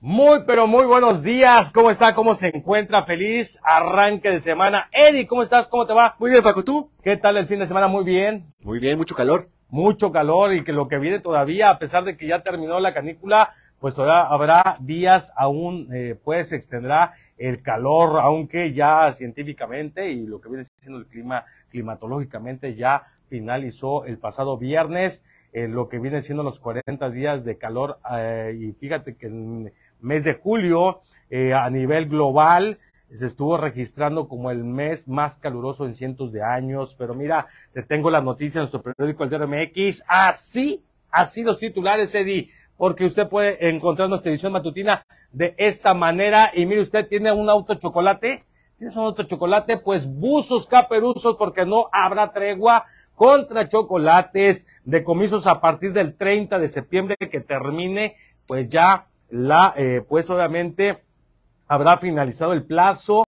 Muy, pero muy buenos días. ¿Cómo está? ¿Cómo se encuentra? Feliz arranque de semana. Eddie, ¿cómo estás? ¿Cómo te va? Muy bien, Paco. ¿Tú? ¿Qué tal el fin de semana? Muy bien. Muy bien, mucho calor. Mucho calor y que lo que viene todavía, a pesar de que ya terminó la canícula, pues ahora habrá días aún, eh, pues se extenderá el calor, aunque ya científicamente y lo que viene siendo el clima, climatológicamente ya finalizó el pasado viernes, lo que viene siendo los 40 días de calor, eh, y fíjate que mes de julio eh, a nivel global se estuvo registrando como el mes más caluroso en cientos de años. Pero mira, te tengo la noticia en nuestro periódico El DRMX. Así, así los titulares, Eddie, porque usted puede encontrar nuestra edición matutina de esta manera. Y mire, usted tiene un auto chocolate. ¿Tienes un auto chocolate? Pues buzos caperuzos, porque no habrá tregua contra chocolates, decomisos a partir del 30 de septiembre que termine, pues ya eh, pues obviamente habrá finalizado el plazo,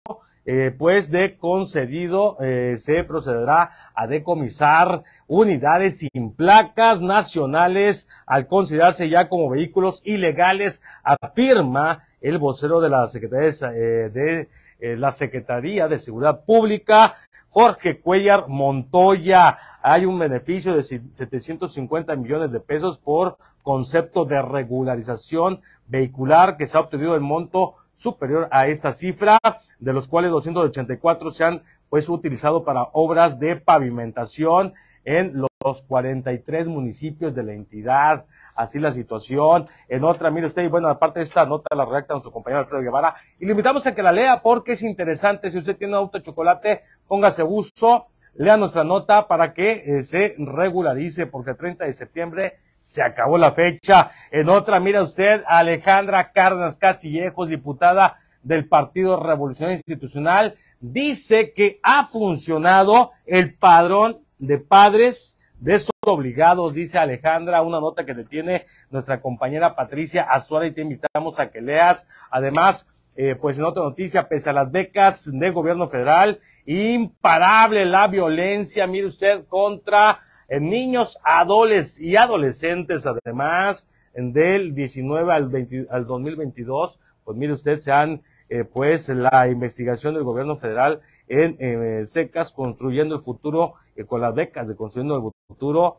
eh, pues de concedido eh, se procederá a decomisar unidades sin placas nacionales al considerarse ya como vehículos ilegales, afirma el vocero de la Secretaría de, eh, eh, la Secretaría de Seguridad Pública, Jorge Cuellar Montoya. Hay un beneficio de 750 millones de pesos por concepto de regularización vehicular que se ha obtenido el monto superior a esta cifra, de los cuales 284 se han pues, utilizado para obras de pavimentación en los los 43 municipios de la entidad. Así la situación. En otra, mire usted, y bueno, aparte de esta nota la redacta nuestro compañero Alfredo Guevara. Y le invitamos a que la lea porque es interesante. Si usted tiene auto chocolate, póngase uso, lea nuestra nota para que eh, se regularice, porque el 30 de septiembre se acabó la fecha. En otra, mira usted, Alejandra Cárdenas Casillejos, diputada del Partido Revolución Institucional, dice que ha funcionado el padrón de padres de esos obligados, dice Alejandra, una nota que te tiene nuestra compañera Patricia Azuara y te invitamos a que leas. Además, eh, pues en otra noticia, pese a las becas del gobierno federal, imparable la violencia, mire usted, contra eh, niños adolescentes y adolescentes, además, del 19 al, al 2022, pues mire usted, se han eh, pues la investigación del gobierno federal en eh, secas construyendo el futuro eh, con las becas de construyendo el futuro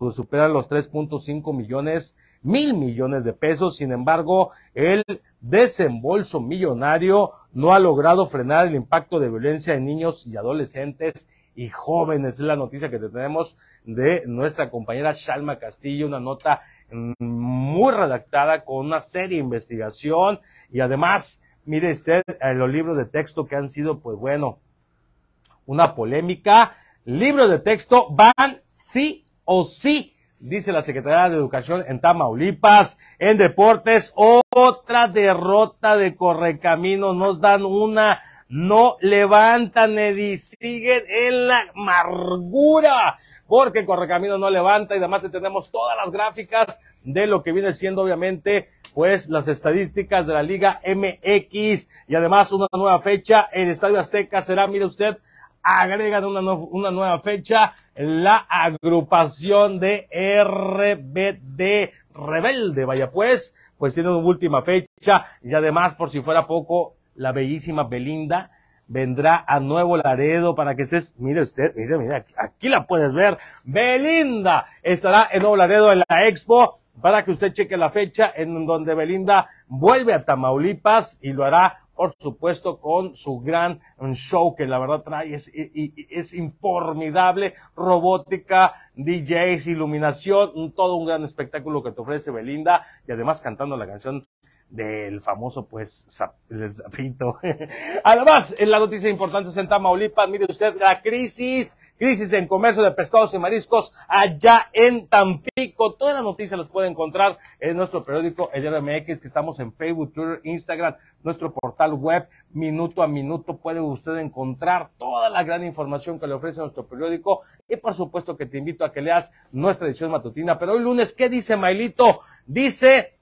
pues, superan los 3.5 millones mil millones de pesos sin embargo el desembolso millonario no ha logrado frenar el impacto de violencia en niños y adolescentes y jóvenes. Es la noticia que tenemos de nuestra compañera Shalma Castillo, una nota mm, muy redactada con una seria investigación y además Mire usted eh, los libros de texto que han sido, pues bueno, una polémica. Libros de texto van sí o sí, dice la Secretaría de Educación en Tamaulipas. En deportes, otra derrota de correcamino. Nos dan una, no levantan, eh, y siguen en la amargura porque correcamino no levanta y además tenemos todas las gráficas de lo que viene siendo obviamente pues las estadísticas de la Liga MX y además una nueva fecha, el Estadio Azteca será, mire usted, agregan una, una nueva fecha, la agrupación de RBD Rebelde, vaya pues, pues tiene una última fecha y además por si fuera poco, la bellísima Belinda vendrá a Nuevo Laredo para que estés, mire usted, mire, mire, aquí, la puedes ver, Belinda estará en Nuevo Laredo en la Expo para que usted cheque la fecha en donde Belinda vuelve a Tamaulipas y lo hará por supuesto, con su gran show que la verdad trae, es, es, informidable, robótica, DJs, iluminación, todo un gran espectáculo que te ofrece Belinda y además cantando la canción del famoso, pues, zapito. Además, en la noticia importante es en Tamaulipas, mire usted, la crisis, crisis en comercio de pescados y mariscos allá en Tampico. Todas las noticias las puede encontrar en nuestro periódico El RMX, que estamos en Facebook, Twitter, Instagram, nuestro portal web, minuto a minuto puede usted encontrar toda la gran información que le ofrece nuestro periódico y por supuesto que te invito a que leas nuestra edición matutina. Pero hoy lunes, ¿qué dice Mailito? Dice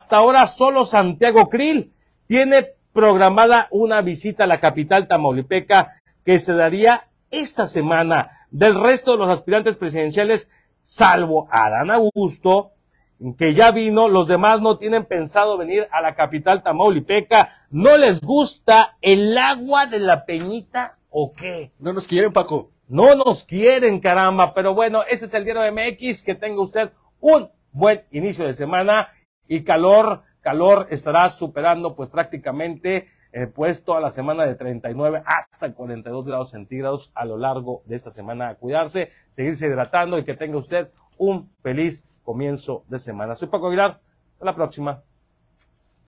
hasta ahora solo Santiago Krill tiene programada una visita a la capital tamaulipeca que se daría esta semana. Del resto de los aspirantes presidenciales, salvo Adán Augusto, que ya vino, los demás no tienen pensado venir a la capital tamaulipeca. ¿No les gusta el agua de la peñita o qué? No nos quieren, Paco. No nos quieren, caramba. Pero bueno, ese es el diario MX. Que tenga usted un buen inicio de semana y calor, calor estará superando pues prácticamente eh, pues toda la semana de 39 hasta 42 grados centígrados a lo largo de esta semana. A cuidarse, seguirse hidratando y que tenga usted un feliz comienzo de semana. Soy Paco Aguilar, hasta la próxima.